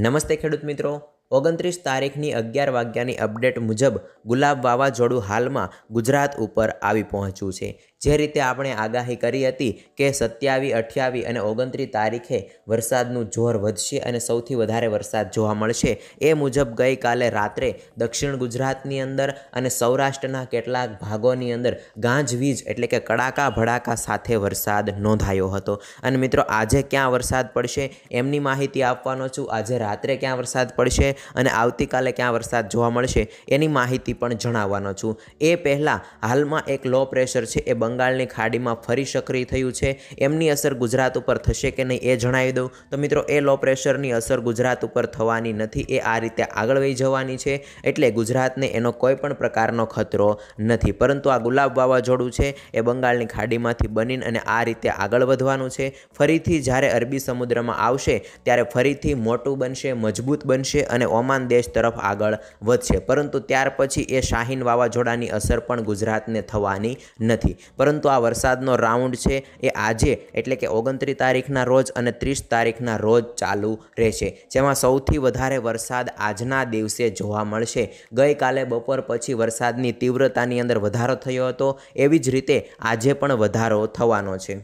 નમસ્તે ખેડૂત મિત્રો ઓગણત્રીસ તારીખની અગિયાર વાગ્યાની અપડેટ મુજબ ગુલાબ વાવાઝોડું હાલમાં ગુજરાત ઉપર આવી પહોંચ્યું છે જે રીતે આપણે આગાહી કરી હતી કે સત્યાવીસ અઠ્યાવીસ અને ઓગણત્રીસ તારીખે વરસાદનું જોર વધશે અને સૌથી વધારે વરસાદ જોવા મળશે એ મુજબ ગઈકાલે રાત્રે દક્ષિણ ગુજરાતની અંદર અને સૌરાષ્ટ્રના કેટલાક ભાગોની અંદર ગાજવીજ એટલે કે કડાકા ભડાકા સાથે વરસાદ નોંધાયો હતો અને મિત્રો આજે ક્યાં વરસાદ પડશે એમની માહિતી આપવાનો છું આજે રાત્રે ક્યાં વરસાદ પડશે અને આવતીકાલે ક્યાં વરસાદ જોવા મળશે એની માહિતી પણ જણાવવાનો છું એ પહેલાં હાલમાં એક લો પ્રેશર છે એ બંગ બંગાળની ખાડીમાં ફરી સક્રિય થયું છે એમની અસર ગુજરાત ઉપર થશે કે નહીં એ જણાવી દઉં તો મિત્રો એ લો પ્રેશરની અસર ગુજરાત ઉપર થવાની નથી એ આ રીતે આગળ વહી જવાની છે એટલે ગુજરાતને એનો કોઈ પણ પ્રકારનો ખતરો નથી પરંતુ આ ગુલાબ વાવાઝોડું છે એ બંગાળની ખાડીમાંથી બનીને અને આ રીતે આગળ વધવાનું છે ફરીથી જ્યારે અરબી સમુદ્રમાં આવશે ત્યારે ફરીથી મોટું બનશે મજબૂત બનશે અને ઓમાન દેશ તરફ આગળ વધશે પરંતુ ત્યાર પછી એ શાહીન વાવાઝોડાની અસર પણ ગુજરાતને થવાની નથી પરંતુ આ વરસાદનો રાઉન્ડ છે એ આજે એટલે કે ઓગણત્રીસ તારીખના રોજ અને ત્રીસ તારીખના રોજ ચાલુ રહેશે જેમાં સૌથી વધારે વરસાદ આજના દિવસે જોવા મળશે ગઈકાલે બપોર પછી વરસાદની તીવ્રતાની અંદર વધારો થયો હતો એવી જ રીતે આજે પણ વધારો થવાનો છે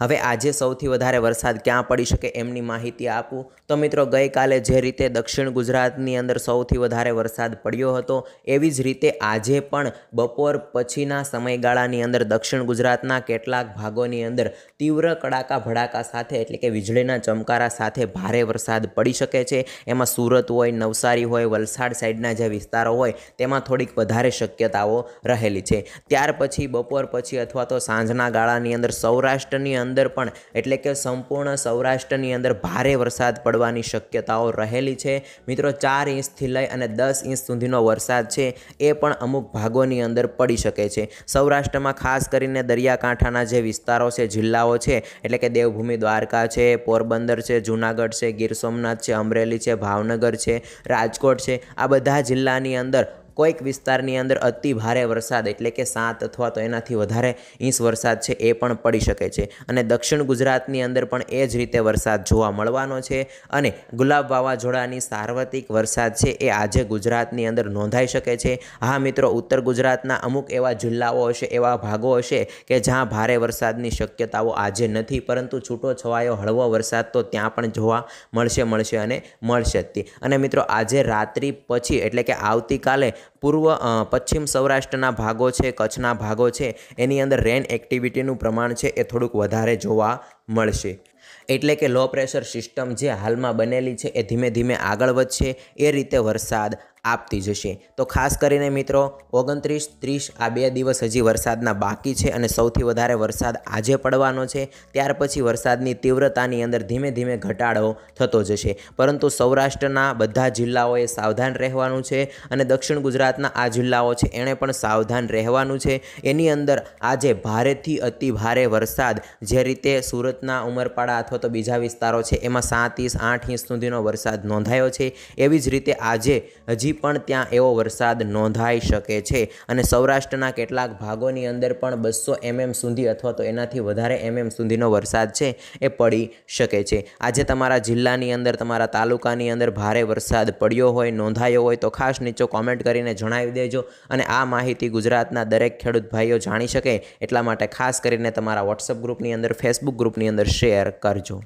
હવે આજે સૌથી વધારે વરસાદ ક્યાં પડી શકે એમની માહિતી આપું તો મિત્રો ગઈકાલે જે રીતે દક્ષિણ ગુજરાતની અંદર સૌથી વધારે વરસાદ પડ્યો હતો એવી જ રીતે આજે પણ બપોર પછીના સમયગાળાની અંદર દક્ષિણ ગુજરાતના કેટલાક ભાગોની અંદર તીવ્ર કડાકા ભડાકા સાથે એટલે કે વીજળીના ચમકારા સાથે ભારે વરસાદ પડી શકે છે એમાં સુરત હોય નવસારી હોય વલસાડ સાઈડના જે વિસ્તારો હોય તેમાં થોડીક વધારે શક્યતાઓ રહેલી છે ત્યાર પછી બપોર પછી અથવા તો સાંજના ગાળાની અંદર સૌરાષ્ટ્રની અંદર અંદર પણ એટલે કે સંપૂર્ણ સૌરાષ્ટ્રની અંદર ભારે વરસાદ પડવાની શક્યતાઓ રહેલી છે મિત્રો ચાર ઇંચથી લઈ અને દસ ઇંચ સુધીનો વરસાદ છે એ પણ અમુક ભાગોની અંદર પડી શકે છે સૌરાષ્ટ્રમાં ખાસ કરીને દરિયાકાંઠાના જે વિસ્તારો છે જિલ્લાઓ છે એટલે કે દેવભૂમિ દ્વારકા છે પોરબંદર છે જૂનાગઢ છે ગીર સોમનાથ છે અમરેલી છે ભાવનગર છે રાજકોટ છે આ બધા જિલ્લાની અંદર કોઈક વિસ્તારની અંદર અતિ ભારે વરસાદ એટલે કે સાત અથવા તો એનાથી વધારે ઇંચ વરસાદ છે એ પણ પડી શકે છે અને દક્ષિણ ગુજરાતની અંદર પણ એ જ રીતે વરસાદ જોવા મળવાનો છે અને ગુલાબ વાવાઝોડાની સાર્વત્રિક વરસાદ છે એ આજે ગુજરાતની અંદર નોંધાઈ શકે છે હા મિત્રો ઉત્તર ગુજરાતના અમુક એવા જિલ્લાઓ હશે એવા ભાગો હશે કે જ્યાં ભારે વરસાદની શક્યતાઓ આજે નથી પરંતુ છૂટો છવાયો હળવો વરસાદ તો ત્યાં પણ જોવા મળશે મળશે અને મળશે જ અને મિત્રો આજે રાત્રિ પછી એટલે કે આવતીકાલે પૂર્વ પશ્ચિમ સૌરાષ્ટ્રના ભાગો છે કચ્છના ભાગો છે એની અંદર રેન એક્ટિવિટીનું પ્રમાણ છે એ થોડુંક વધારે જોવા મળશે એટલે કે લો પ્રેશર સિસ્ટમ જે હાલમાં બનેલી છે એ ધીમે ધીમે આગળ વધશે એ રીતે વરસાદ આપતી જશે તો ખાસ કરીને મિત્રો ઓગણત્રીસ ત્રીસ આ બે દિવસ હજી વરસાદના બાકી છે અને સૌથી વધારે વરસાદ આજે પડવાનો છે ત્યાર પછી વરસાદની તીવ્રતાની અંદર ધીમે ધીમે ઘટાડો થતો જશે પરંતુ સૌરાષ્ટ્રના બધા જિલ્લાઓએ સાવધાન રહેવાનું છે અને દક્ષિણ ગુજરાતના આ જિલ્લાઓ છે એણે પણ સાવધાન રહેવાનું છે એની અંદર આજે ભારેથી અતિ ભારે વરસાદ જે રીતે સુરતના ઉમરપાડા અથવા તો બીજા વિસ્તારો છે એમાં સાત ઇંચ આઠ ઇંચ સુધીનો વરસાદ નોંધાયો છે એવી જ રીતે આજે હજી હજી પણ ત્યાં એવો વરસાદ નોંધાઈ શકે છે અને સૌરાષ્ટ્રના કેટલાક ભાગોની અંદર પણ બસો એમએમ સુધી અથવા તો એનાથી વધારે એમએમ સુધીનો વરસાદ છે એ પડી શકે છે આજે તમારા જિલ્લાની અંદર તમારા તાલુકાની અંદર ભારે વરસાદ પડ્યો હોય નોંધાયો હોય તો ખાસ નીચો કોમેન્ટ કરીને જણાવી દેજો અને આ માહિતી ગુજરાતના દરેક ખેડૂત ભાઈઓ જાણી શકે એટલા માટે ખાસ કરીને તમારા વોટ્સઅપ ગ્રુપની અંદર ફેસબુક ગ્રુપની અંદર શેર કરજો